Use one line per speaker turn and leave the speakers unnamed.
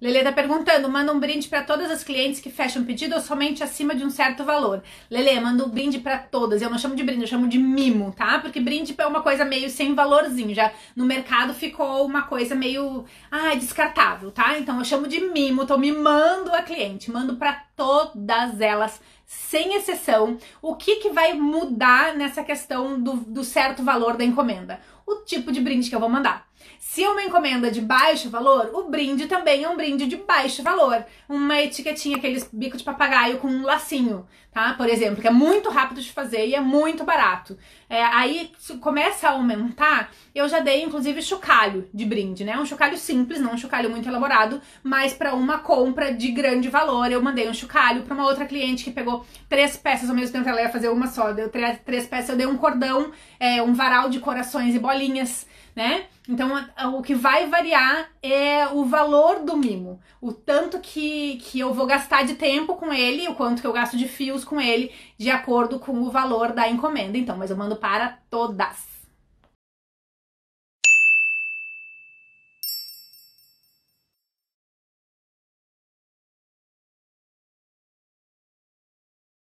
Lele tá perguntando, manda um brinde para todas as clientes que fecham pedido ou somente acima de um certo valor. Lele, manda um brinde para todas. Eu não chamo de brinde, eu chamo de mimo, tá? Porque brinde é uma coisa meio sem valorzinho. Já no mercado ficou uma coisa meio, ah, descartável, tá? Então eu chamo de mimo, tô mimando a cliente, mando para todas elas, sem exceção. O que que vai mudar nessa questão do, do certo valor da encomenda? O tipo de brinde que eu vou mandar. Se é uma encomenda de baixo valor, o brinde também é um brinde de baixo valor. Uma etiquetinha, aqueles bico de papagaio com um lacinho, tá? Por exemplo, que é muito rápido de fazer e é muito barato. É, aí começa a aumentar, eu já dei inclusive chocalho de brinde, né? Um chocalho simples, não um chocalho muito elaborado, mas para uma compra de grande valor, eu mandei um chocalho para uma outra cliente que pegou três peças ao mesmo tempo, ela ia fazer uma só, deu três, três peças, eu dei um cordão, é, um varal de corações e bolinhas, né? Então então, o que vai variar é o valor do mimo, o tanto que, que eu vou gastar de tempo com ele, o quanto que eu gasto de fios com ele, de acordo com o valor da encomenda. Então, mas eu mando para todas.